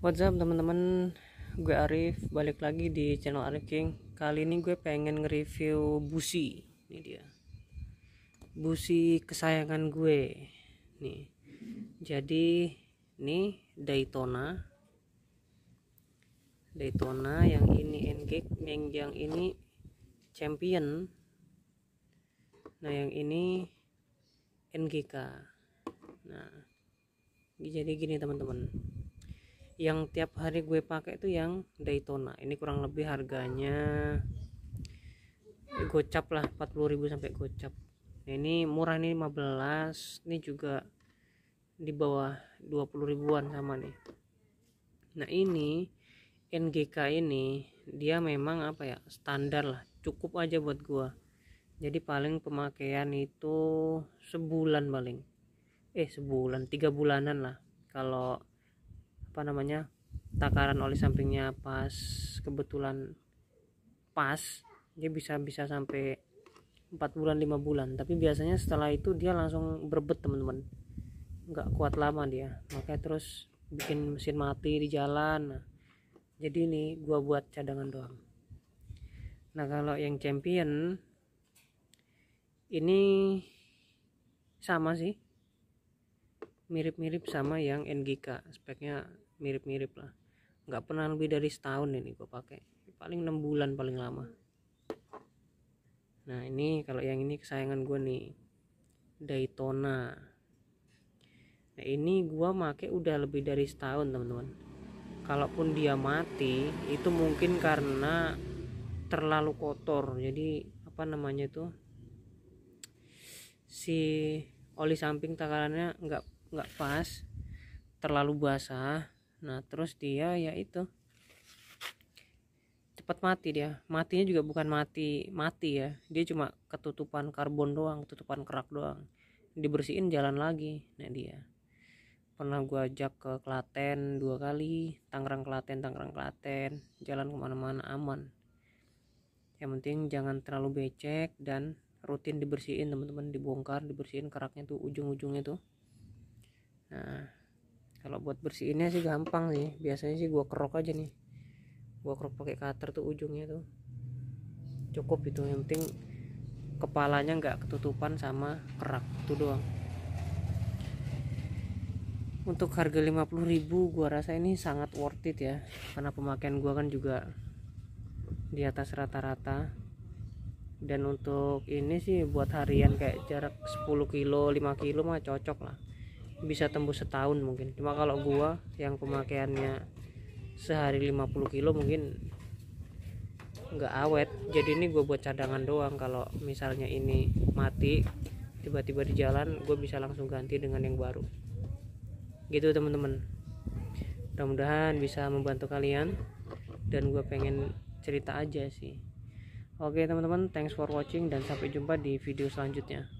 What's up teman-teman Gue Arif Balik lagi di channel Arif King Kali ini gue pengen nge-review busi Ini dia Busi kesayangan gue Nih Jadi Ini Daytona Daytona yang ini Engage yang, yang ini Champion Nah yang ini NGK Nah jadi gini teman-teman yang tiap hari gue pakai itu yang Daytona ini kurang lebih harganya eh, gocap lah 40.000 sampai gocap nah, ini murah nih 15 ini juga di bawah 20 ribuan sama nih nah ini NGK ini dia memang apa ya standar lah cukup aja buat gua jadi paling pemakaian itu sebulan paling eh sebulan tiga bulanan lah kalau apa namanya takaran oli sampingnya pas kebetulan pas dia bisa bisa sampai 4 bulan 5 bulan tapi biasanya setelah itu dia langsung berbet teman-teman nggak kuat lama dia makanya terus bikin mesin mati di jalan nah, jadi ini gua buat cadangan doang nah kalau yang champion ini sama sih mirip-mirip sama yang NGK speknya mirip-mirip lah nggak pernah lebih dari setahun ini gue pakai paling enam bulan paling lama nah ini kalau yang ini kesayangan gue nih Daytona nah ini gue make udah lebih dari setahun teman-teman kalaupun dia mati itu mungkin karena terlalu kotor jadi apa namanya itu si oli samping takarannya nggak nggak pas terlalu basah nah terus dia ya itu cepat mati dia matinya juga bukan mati mati ya dia cuma ketutupan karbon doang ketutupan kerak doang dibersihin jalan lagi nah dia pernah gue ajak ke Klaten dua kali Tangerang Klaten Tangerang Klaten jalan kemana-mana aman yang penting jangan terlalu becek dan rutin dibersihin teman-teman dibongkar dibersihin keraknya tuh ujung-ujungnya tuh nah kalau buat bersihinnya sih gampang sih biasanya sih gua kerok aja nih gua kerok pakai cutter tuh ujungnya tuh cukup itu yang penting kepalanya nggak ketutupan sama kerak itu doang untuk harga 50.000 gua rasa ini sangat worth it ya karena pemakaian gua kan juga di atas rata-rata dan untuk ini sih buat harian kayak jarak 10 kilo 5 kilo mah cocok lah bisa tembus setahun mungkin cuma kalau gua yang pemakaiannya sehari 50 kilo mungkin nggak awet jadi ini gue buat cadangan doang kalau misalnya ini mati tiba-tiba di jalan gue bisa langsung ganti dengan yang baru gitu teman-teman mudah-mudahan bisa membantu kalian dan gue pengen cerita aja sih oke teman-teman thanks for watching dan sampai jumpa di video selanjutnya